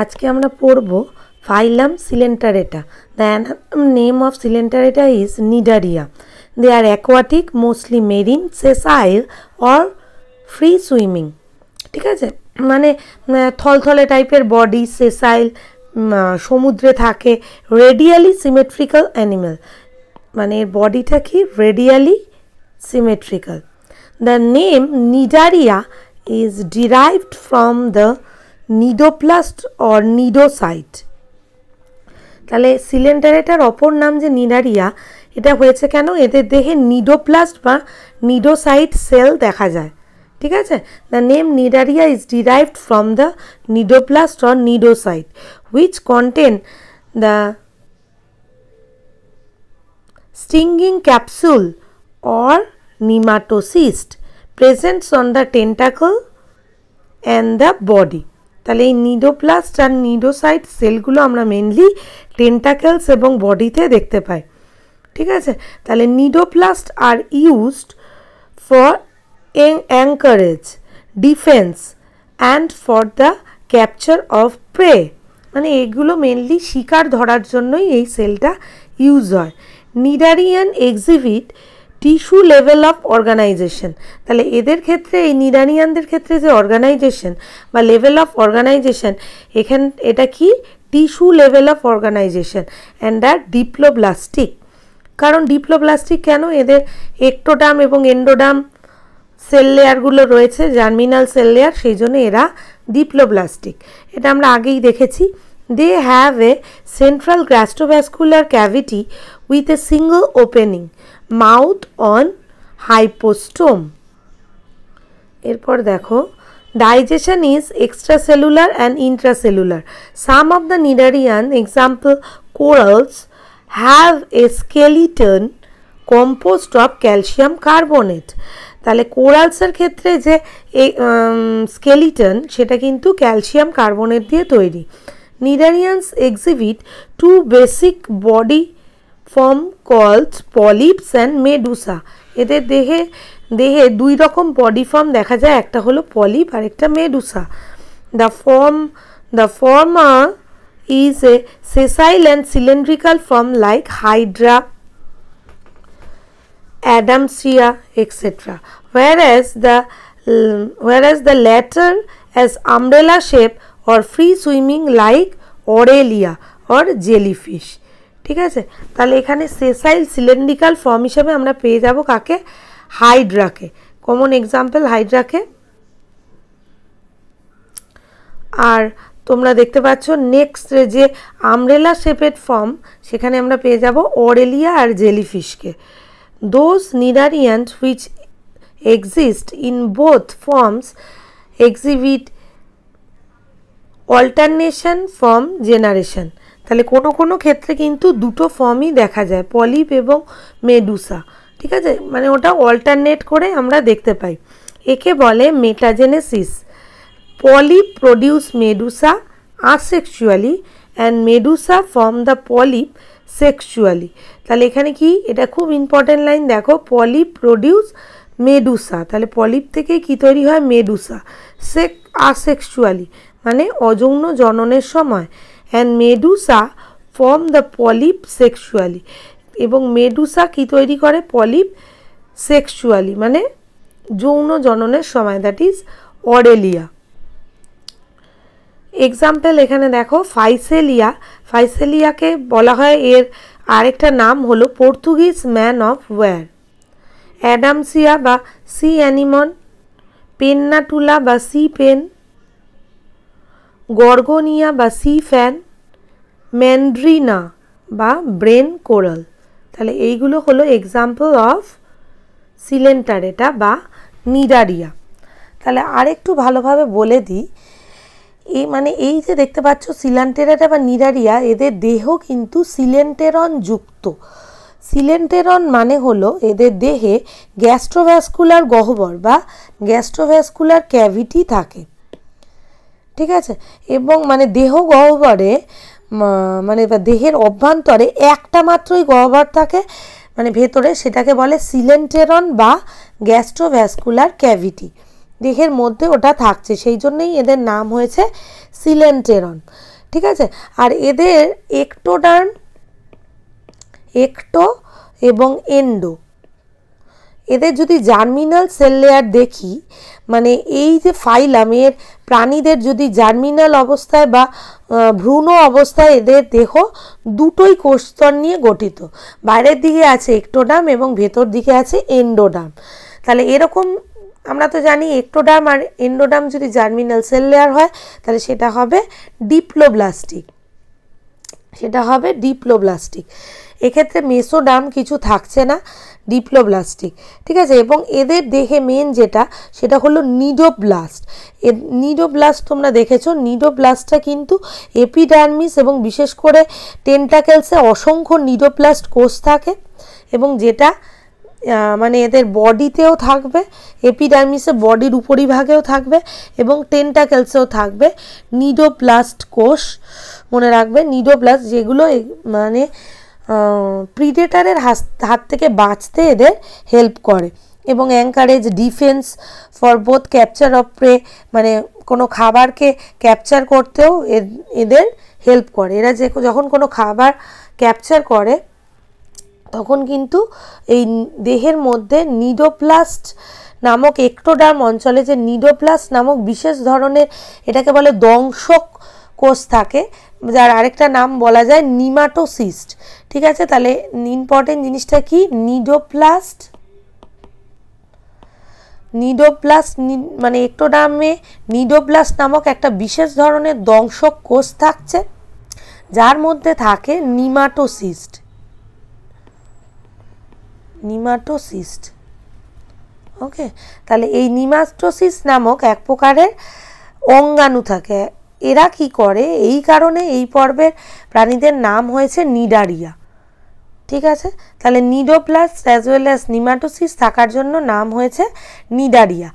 আজকে আমরা পড়ব phylum Coelenterata the name of Coelenterata is Cnidaria they are aquatic mostly marine sessile or free swimming ঠিক আছে মানে থলথলে টাইপের বডি সেসাইল সমুদ্রে থাকে রেডিয়ালি সিমেট্রিক্যাল অ্যানিমেল মানে এর বডিটা কি radially symmetrical the name Cnidaria is derived from the cnidoblast और निडोसाइट तेल सिलिंडारेटार अपर नाम जो निडारिया ये क्यों ये देहे निडोप्लस्ट निडोसाइट सेल देखा जाए ठीक है the name Cnidaria is derive from the cnidoblast और cnidocyte which contain the stinging capsule और nematocyst present on the tentacle and the body তাহলে এই নিডোপ্লাস্ট আর নিডোসাইট সেলগুলো আমরা মেনলি টেন্টাকেলস এবং বডিতে দেখতে পাই ঠিক আছে তাহলে নিডোপ্লাস্ট আর used for anchorage defence and for the capture of prey মানে এগুলো মেনলি শিকার ধরার জন্যই এই সেলটা ইউজ হয় cnidarian exhibit tissue level of organisation তাহলে এদের ক্ষেত্রে এই নিরানিয়ানদের ক্ষেত্রে যে অর্গানাইজেশন বা লেভেল অফ অর্গানাইজেশন এখান এটা কি tissue level of organisation and are diploblastic কারণ ডিপ্লোব্লাস্টিক কেন এদের একটোডাম এবং এন্ডোডাম সেল লেয়ারগুলো রয়েছে জার্মিনাল সেল লেয়ার সেই জন্য এরা ডিপ্লোব্লাস্টিক এটা আমরা আগেই দেখেছি they have a central gastrovascular cavity with a single opening mouth on hypostome এরপর দেখো digestion is extracellular and intracellular some of the cnidarian example corals have a skeleton composed of calcium carbonate তাহলে কোরালসের ক্ষেত্রে যে skeleton সেটা কিন্তু calcium carbonate দিয়ে তৈরি cnidarians exhibit two basic body form called polyps and medusa ये देहे देहे दू रकम बडी फर्म देखा जाए एक हलो पलिप और एक medusa the form the form is a sessile and cylindrical form like Hydra Adamsia etcetera whereas the whereas the latter is umbrella shape और फ्री सुइमिंग लाइक ऑरेलिया और jellyfish ঠিক আছে তাহলে এখানে সেসাইল সিলেন্ড্রিকাল form হিসাবে আমরা পেয়ে যাব কাকে হাইড্রাকে কমন এক্সাম্পল হাইড্রাকে আর তোমরা দেখতে পাচ্ছ নেক্সট যে আমরেলা শেপেড ফর্ম সেখানে আমরা পেয়ে যাব অরেলিয়া আর জেলিফিশকে those cnidarians which exist in both forms exhibit alternation form generation তাহলে কোনো কোনো ক্ষেত্রে কিন্তু দুটো ফর্মই দেখা যায় পলিপ এবং মেডুসা ঠিক আছে মানে ওটা অল্টারনেট করে আমরা দেখতে পাই একে বলে metagenesis polyp produce medusa asexually and medusa form the polyp sexually তাহলে এখানে কি এটা খুব ইম্পর্টেন্ট লাইন দেখো পলিপ প্রডিউস মেডুসা তাহলে পলিপ থেকে কি তৈরি হয় মেডুসা সেক আসেক্সুয়ালি মানে অযৌন জননের সময় and medusa form the polyp sexually এবং মেডুসা কি তৈরি করে পলিপ সেক্সুয়ালি মানে যৌন জননের সময় দ্যাট ইজ অরেলিয়া এক্সাম্পল এখানে দেখো ফাইসেলিয়া ফাইসেলিয়াকে বলা হয় এর আরেকটা নাম হলো Portuguese man of war Adamsia বা সি অ্যানিমন পেন্নাটুলা বা সি পেন গর্গনিয়া বা সি ফ্যান ম্যান্ড্রিনা বা ব্রেন কোরাল তাহলে এইগুলো হলো এক্সাম্পল অফ সিলেন্টারেটা বা নিডারিয়া তাহলে আরেকটু ভালোভাবে বলে দিই এই মানে এই যে দেখতে পাচ্ছ সিলান্টেরাটা বা নিডারিয়া এদের দেহ কিন্তু সিলেন্টেরন যুক্ত সিলেন্টেরন মানে হলো এদের দেহে গ্যাস্ট্রোভ্যাসকুলার গহ্বর বা গ্যাস্ট্রোভ্যাসকুলার ক্যাভিটি থাকে ঠিক আছে এবং মানে দেহ গহ্বরে মানে দেহের অভ্যন্তরে একটা মাত্রই গহ্বর থাকে মানে ভেতরে সেটাকে বলে সিলেন্টেরন বা গ্যাস্ট্রোভ্যাসকুলার ক্যাভিটি দেহের মধ্যে ওটা থাকছে সেই জন্যেই এদের নাম হয়েছে সিলেন্টেরন ঠিক আছে আর এদের একটোডার্ন একটো এবং এন্ডো এদের যদি জার্মিনাল সেল লেয়ার দেখি মানে এই যে ফাইলাম এর প্রাণীদের যদি জার্মিনাল অবস্থায় বা ভ্রূণ অবস্থায় এদের দেহ দুটোই কোষস্তর নিয়ে গঠিত বাইরের দিকে আছে একটোডাম এবং ভেতর দিকে আছে এন্ডোডাম তাহলে এরকম আমরা তো জানি একটোডাম আর এন্ডোডাম যদি জার্মিনাল সেল লেয়ার হয় তাহলে সেটা হবে ডিপ্লোব্লাস্টিক সেটা হবে ডিপ্লোব্লাস্টিক এক্ষেত্রে মেসোডাম কিছু থাকছে না ডিপ্লোব্লাস্টিক ঠিক আছে এবং এদের দেহে মেন যেটা সেটা হলো নিডোব্লাস্ট নিডোব্লাস্ট তোমরা দেখেছো নিডোব্লাস্টটা কিন্তু এপিডার্মিস এবং বিশেষ করে টেন্টাকেলসে অসংখ্য নিডোপ্লাস্ট কোষ থাকে এবং যেটা মানে এদের বডিতেও থাকবে এপিডার্মিসে বডির উপরিভাগেও থাকবে এবং টেন্টাকেলসেও থাকবে নিডোপ্লাস্ট কোষ মনে রাখবে নিডোপ্লাস্ট যেগুলো মানে প্রিডেটারের হাত থেকে বাঁচতে এদের হেল্প করে এবং anchorage defence for both capture of prey মানে কোনো খাবারকে ক্যাপচার করতেও এদের হেল্প করে এরা যে যখন কোনো খাবার ক্যাপচার করে তখন কিন্তু এই দেহের মধ্যে নিডোপ্লাস্ট নামক একটোডার্ম অঞ্চলে যে নিডোপ্লাস্ট নামক বিশেষ ধরনের এটাকে বলে দংশক কোষ থাকে যার আরেকটা নাম বলা যায় নিমাটোসিস্ট ঠিক আছে তাহলে ইম্পর্টেন্ট জিনিসটা কি নিডোপ্লাস্ট নিডোপ্লাস্ট মানে একটোডামে নিডোপ্লাস্ট নামক একটা বিশেষ ধরনের দংশক কোষ থাকছে যার মধ্যে থাকে নিমাটোসিস্ট নিমাটোসিস্ট ওকে তাহলে এই নিমাটোসিস্ট নামক এক প্রকারের অঙ্গাণু থাকে এরা কি করে এই কারণে এই পর্বের প্রাণীদের নাম হয়েছে নিডারিয়া ঠিক আছে তাহলে cnidoblast as well as nematocyst থাকার জন্য নাম হয়েছে নিডারিয়া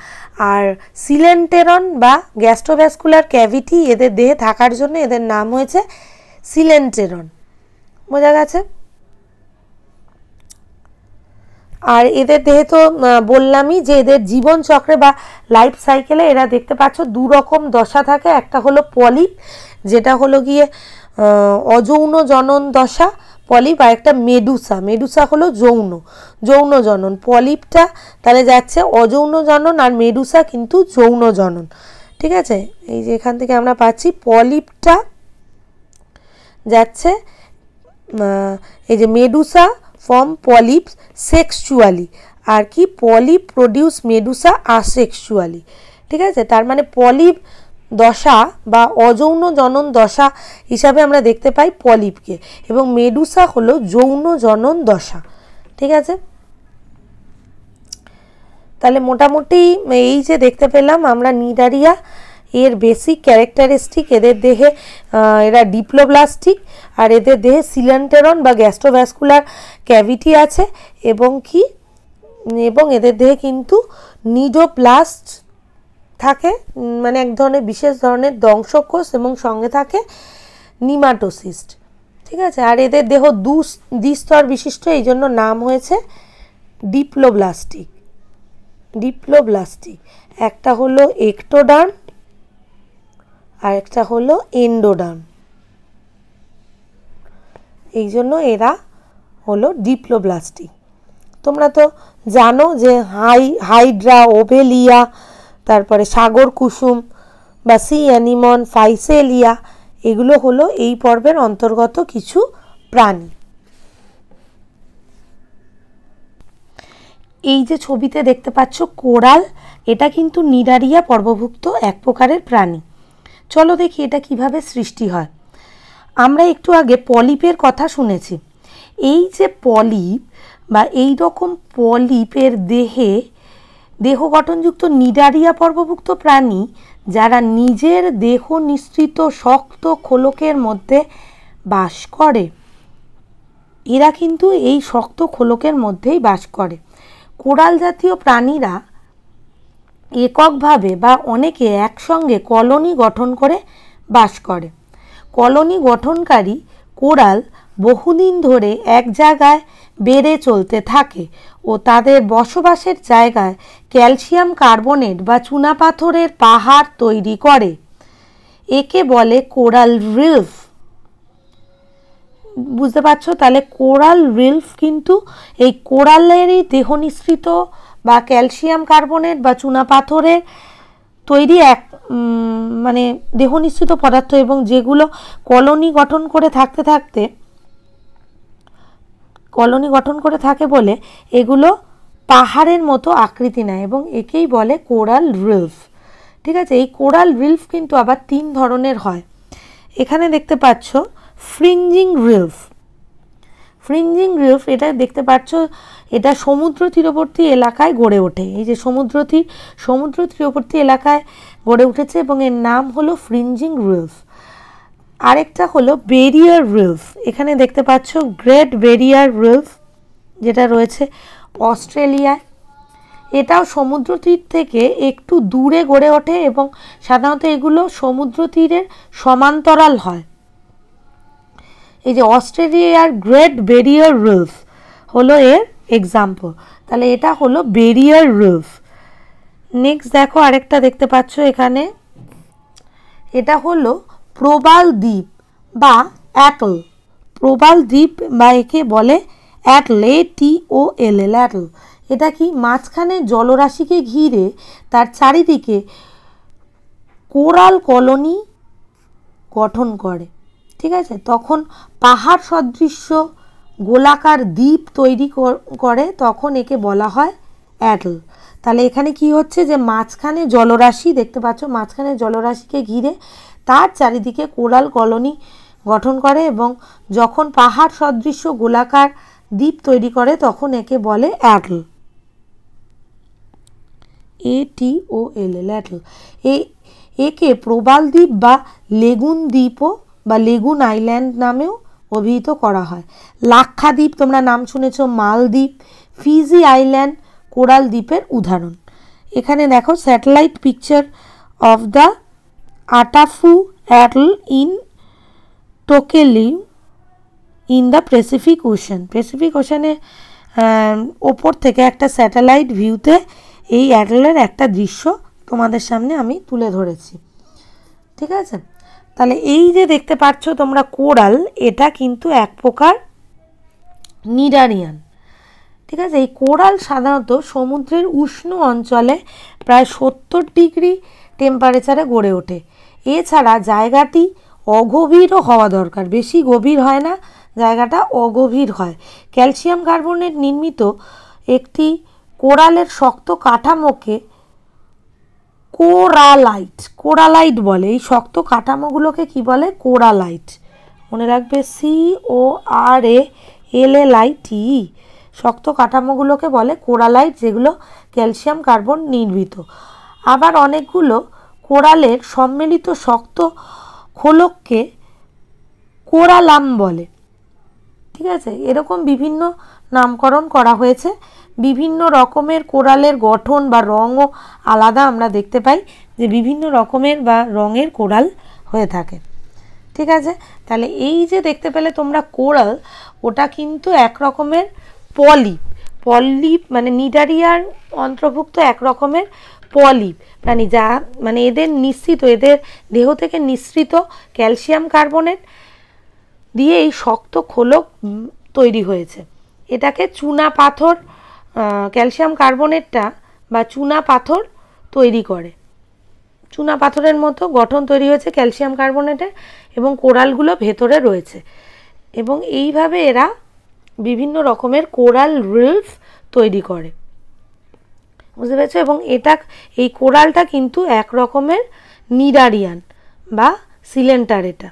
আর সিলেন্টেরন বা গ্যাস্ট্রোভ্যাসকুলার ক্যাভিটি এদের দেহে থাকার জন্য এদের নাম হয়েছে সিলেন্টেরন বোঝা গেছে আর এদের দেহে তো বললামই যে এদের জীবন চক্রে বা লাইফ সাইকেলে এরা দেখতে পাচ্ছ দু রকম দশা থাকে একটা হলো পলিপ যেটা হলো গিয়ে অযৌন জনন দশা পলিপ আর একটা মেডুসা মেডুসা হলো যৌন যৌন জনন পলিপটা তাহলে যাচ্ছে অযৌন জনন আর মেডুসা কিন্তু যৌন জনন ঠিক আছে এই যে এখান থেকে আমরা পাচ্ছি পলিপটা যাচ্ছে এই যে মেডুসা ফর্ম পলিপ সেক্সুয়ালি আর কি পলি প্রডিউস মেডুসা আসেক্সুয়ালি ঠিক আছে তার মানে পলিপ দশা বা অযৌন জনন দশা হিসাবে আমরা দেখতে পাই পলিপকে এবং মেডুসা হল যৌন জনন দশা ঠিক আছে তাহলে মোটামুটি এই যে দেখতে পেলাম আমরা নিডারিয়া এর বেসিক ক্যারেক্টারিস্টিক এদের দেহে এরা ডিপ্লোব্লাস্টিক আর এদের দেহে সিলেন্টেরন বা গ্যাস্ট্রোভ্যাসকুলার ক্যাভিটি আছে এবং কি এবং এদের দেহে কিন্তু নিডোপ্লাস্ট থাকে মানে এক ধরনের বিশেষ ধরনের দংশকোষ এবং সঙ্গে থাকে নিমাটোসিস্ট ঠিক আছে আর এদের দেহ দু দ্বিস্তর বিশিষ্ট এই জন্য নাম হয়েছে ডিপ্লোব্লাস্টিক ডিপ্লোব্লাস্টিক একটা হলো একটোডার্ম আর একটা হলো এন্ডোডার্ম এই জন্য এরা হলো ডিপ্লোব্লাস্টিক তোমরা তো জানো যে হাই হাইড্রা ওভেলিয়া তারপরে সাগর কুসুম বা সি অ্যানিমন ফাইসেলিয়া এগুলো হলো এই পর্বের অন্তর্গত কিছু প্রাণী এই যে ছবিতে দেখতে পাচ্ছ কোরাল এটা কিন্তু নিডারিয়া পর্বভুক্ত এক প্রকারের প্রাণী চলো দেখি এটা কিভাবে সৃষ্টি হয় আমরা একটু আগে পলিপের কথা শুনেছি এই যে পলিপ বা এই রকম পলিপের দেহে দেহ গঠনযুক্ত নিডারিয়া পর্বভুক্ত প্রাণী যারা নিজের দেহ নিঃসৃত শক্ত খোলকের মধ্যে বাস করে এরা কিন্তু এই শক্ত খোলকের মধ্যেই বাস করে কোরাল জাতীয় প্রাণীরা এককভাবে বা অনেকে একসঙ্গে কলোনি গঠন করে বাস করে কলোনি গঠনকারী কোরাল বহুদিন ধরে এক জায়গায় বেড়ে চলতে থাকে ও তাদের বসবাসের জায়গায় ক্যালসিয়াম কার্বনেট বা চুনাপাথরের পাহাড় তৈরি করে একে বলে কোরাল রিলফ বুঝতে পারছো তাহলে কোরাল রিলফ কিন্তু এই কোরালেরই দেহনিসৃত বা ক্যালসিয়াম কার্বনেট বা চুনা পাথরের তৈরি এক মানে দেহ নিশ্চিত পদার্থ এবং যেগুলো কলোনি গঠন করে থাকতে থাকতে কলোনি গঠন করে থাকে বলে এগুলো পাহাড়ের মতো আকৃতি নেয় এবং একেই বলে কোরাল রিলফ ঠিক আছে এই কোরাল রিলফ কিন্তু আবার তিন ধরনের হয় এখানে দেখতে পাচ্ছ ফ্রিঞ্জিং রিলফ ফ্রিঞ্জিং রিফ এটা দেখতে পাচ্ছ এটা সমুদ্র তীরবর্তী এলাকায় গড়ে ওঠে এই যে সমুদ্র তীর সমুদ্র তীরবর্তী এলাকায় গড়ে উঠেছে এবং এর নাম হলো ফ্রিঞ্জিং রিফ আরেকটা হলো বেরিয়ার রিফ এখানে দেখতে পাচ্ছ গ্রেট বেরিয়ার রিফ যেটা রয়েছে অস্ট্রেলিয়ায় এটাও সমুদ্র তীর থেকে একটু দূরে গড়ে ওঠে এবং সাধারণত এগুলো সমুদ্র তীরের সমান্তরাল হয় এই যে অস্ট্রেলিয়ার গ্রেট বেরিয়ার রুফ হলো এর এক্সাম্পল তাহলে এটা হলো বেরিয়ার রুফ নেক্সট দেখো আরেকটা দেখতে পাচ্ছ এখানে এটা হলো প্রবাল দ্বীপ বা অ্যাটল প্রবাল দ্বীপ বা একে বলে অ্যাটল এ টি ও এল এল অ্যাটল এটা কি মাঝখানে জলরাশিকে ঘিরে তার চারিদিকে কোরাল কলোনি গঠন করে ঠিক আছে তখন পাহাড় সদৃশ্য গোলাকার দ্বীপ তৈরি করে তখন একে বলা হয় অ্যাডল তাহলে এখানে কি হচ্ছে যে মাঝখানে জলরাশি দেখতে পাচ্ছ মাঝখানে জলরাশিকে ঘিরে তার চারিদিকে কোরাল কলোনি গঠন করে এবং যখন পাহাড় সদৃশ্য গোলাকার দ্বীপ তৈরি করে তখন একে বলে অ্যাডল এ টি ও এল এল অ্যাডল এ একে প্রবাল দ্বীপ বা লেগুন দ্বীপও বা লেগুন আইল্যান্ড নামেও অভিহিত করা হয় লাক্ষাদ্বীপ তোমরা নাম শুনেছ মালদ্বীপ ফিজি আইল্যান্ড কোরাল দ্বীপের উদাহরণ এখানে দেখো satellite picture of the Atafu atoll in Tokelau in the Pacific Ocean Pacific ওশানে ওপর থেকে একটা স্যাটেলাইট ভিউতে এই অ্যাটলের একটা দৃশ্য তোমাদের সামনে আমি তুলে ধরেছি ঠিক আছে তাহলে এই যে দেখতে পাচ্ছ তোমরা কোরাল এটা কিন্তু এক প্রকার নিডারিয়ান ঠিক আছে এই কোরাল সাধারণত সমুদ্রের উষ্ণ অঞ্চলে প্রায় সত্তর ডিগ্রি টেম্পারেচারে গড়ে ওঠে এছাড়া জায়গাটি অগভীরও হওয়া দরকার বেশি গভীর হয় না জায়গাটা অগভীর হয় ক্যালসিয়াম কার্বনেট নির্মিত একটি কোরালের শক্ত কাঠামোকে কোরালাইট কোরালাইট বলে এই শক্ত কাঠামোগুলোকে কি বলে কোরালাইট মনে রাখবে C O R A L L I T শক্ত কাঠামোগুলোকে বলে কোরালাইট যেগুলো ক্যালসিয়াম কার্বন নির্মিত আবার অনেকগুলো কোরালের সম্মিলিত শক্ত খোলককে কোরালাম বলে ঠিক আছে এরকম বিভিন্ন নামকরণ করা হয়েছে বিভিন্ন রকমের কোরালের গঠন বা রঙও আলাদা আমরা দেখতে পাই যে বিভিন্ন রকমের বা রঙের কোরাল হয়ে থাকে ঠিক আছে তাহলে এই যে দেখতে পেলে তোমরা কোরাল ওটা কিন্তু এক রকমের পলিপ পলিপ মানে নিডারিয়ার অন্তর্ভুক্ত এক রকমের পলিপ প্রাণী মানে যা মানে এদের নিঃসৃত এদের দেহ থেকে নিঃসৃত ক্যালসিয়াম কার্বনেট দিয়ে এই শক্ত খোলক তৈরি হয়েছে এটাকে চুনা পাথর ক্যালসিয়াম কার্বনেটটা বা চুনা পাথর তৈরি করে চুনা পাথরের মতো গঠন তৈরি হয়েছে ক্যালসিয়াম কার্বনেটে এবং কোরালগুলো ভেতরে রয়েছে এবং এইভাবে এরা বিভিন্ন রকমের কোরাল রিলস তৈরি করে বুঝতে পেরেছো এবং এটা এই কোরালটা কিন্তু এক রকমের নিডারিয়ান বা সিলেন্টার এটা